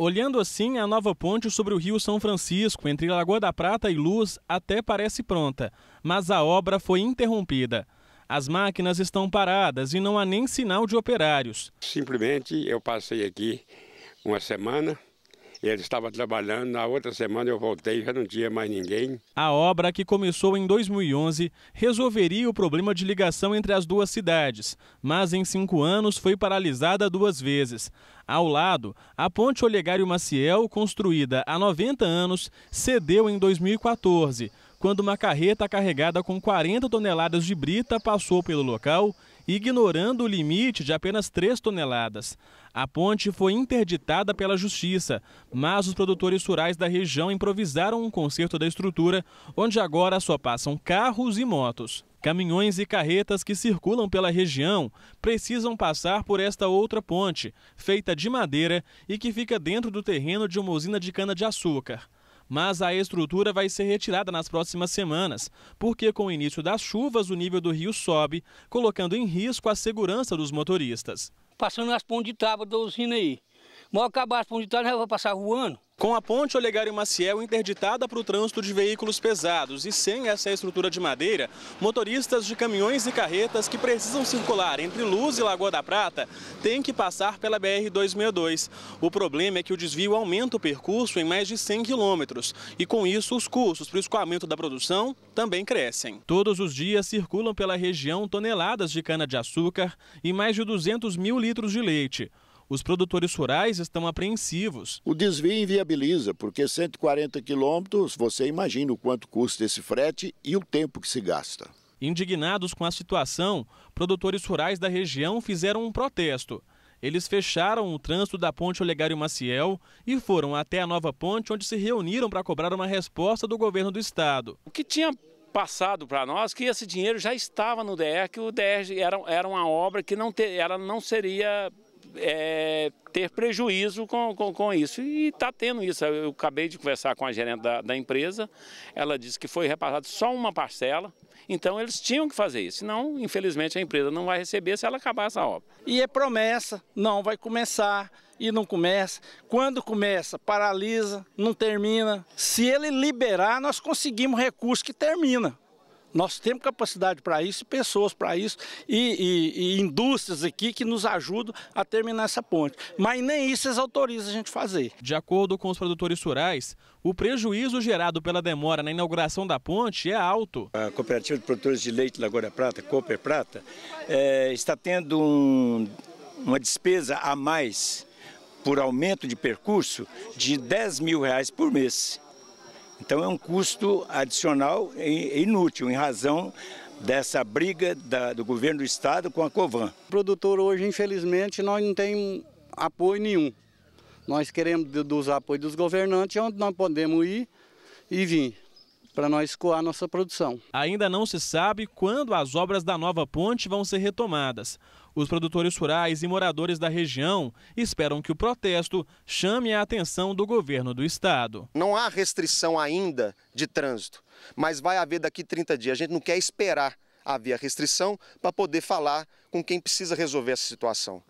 Olhando assim, a nova ponte sobre o Rio São Francisco, entre Lagoa da Prata e Luz, até parece pronta, mas a obra foi interrompida. As máquinas estão paradas e não há nem sinal de operários. Simplesmente eu passei aqui uma semana ele estava trabalhando, na outra semana eu voltei, já não tinha mais ninguém. A obra, que começou em 2011, resolveria o problema de ligação entre as duas cidades, mas em cinco anos foi paralisada duas vezes. Ao lado, a ponte Olegário Maciel, construída há 90 anos, cedeu em 2014, quando uma carreta carregada com 40 toneladas de brita passou pelo local ignorando o limite de apenas 3 toneladas. A ponte foi interditada pela Justiça, mas os produtores rurais da região improvisaram um conserto da estrutura, onde agora só passam carros e motos. Caminhões e carretas que circulam pela região precisam passar por esta outra ponte, feita de madeira e que fica dentro do terreno de uma usina de cana-de-açúcar mas a estrutura vai ser retirada nas próximas semanas, porque com o início das chuvas o nível do rio sobe, colocando em risco a segurança dos motoristas. Passando as pontes de tábua da usina aí acabar o para já vou passar voando. Com a ponte Olegário Maciel interditada para o trânsito de veículos pesados e sem essa estrutura de madeira, motoristas de caminhões e carretas que precisam circular entre Luz e Lagoa da Prata têm que passar pela BR-262. O problema é que o desvio aumenta o percurso em mais de 100 quilômetros e com isso os custos para o escoamento da produção também crescem. Todos os dias circulam pela região toneladas de cana-de-açúcar e mais de 200 mil litros de leite os produtores rurais estão apreensivos. O desvio inviabiliza, porque 140 quilômetros, você imagina o quanto custa esse frete e o tempo que se gasta. Indignados com a situação, produtores rurais da região fizeram um protesto. Eles fecharam o trânsito da ponte Olegário Maciel e foram até a nova ponte, onde se reuniram para cobrar uma resposta do governo do estado. O que tinha passado para nós que esse dinheiro já estava no DR, que o DR era, era uma obra que não te, ela não seria é, ter prejuízo com, com, com isso. E está tendo isso. Eu acabei de conversar com a gerente da, da, empresa, ela disse que foi repassado só uma parcela, então eles tinham que fazer isso. Senão, infelizmente, a empresa não vai receber se ela acabar essa obra. E é promessa, não vai começar e não começa. Quando começa, paralisa, não termina. Se ele liberar, nós conseguimos recurso que termina. Nós temos capacidade para isso, pessoas para isso e, e, e, indústrias aqui que nos ajudam a terminar essa ponte. Mas nem isso eles autorizam a gente fazer. De acordo com os produtores rurais, o prejuízo gerado pela demora na inauguração da ponte é alto. A Cooperativa de Produtores de Leite Lagoa Prata, Cooper Prata, é, está tendo um, uma despesa a mais por aumento de percurso de 10 mil reais por mês. Então é um custo adicional e inútil em razão dessa briga da, do governo do estado com a Covan. O produtor hoje, infelizmente, nós não tem apoio nenhum. Nós queremos dos apoios dos governantes, onde nós podemos ir e vir para nós coar nossa produção. Ainda não se sabe quando as obras da nova ponte vão ser retomadas. Os produtores rurais e moradores da região esperam que o protesto chame a atenção do governo do estado. Não há restrição ainda de trânsito, mas vai haver daqui 30 dias. A gente não quer esperar haver a restrição para poder falar com quem precisa resolver essa situação.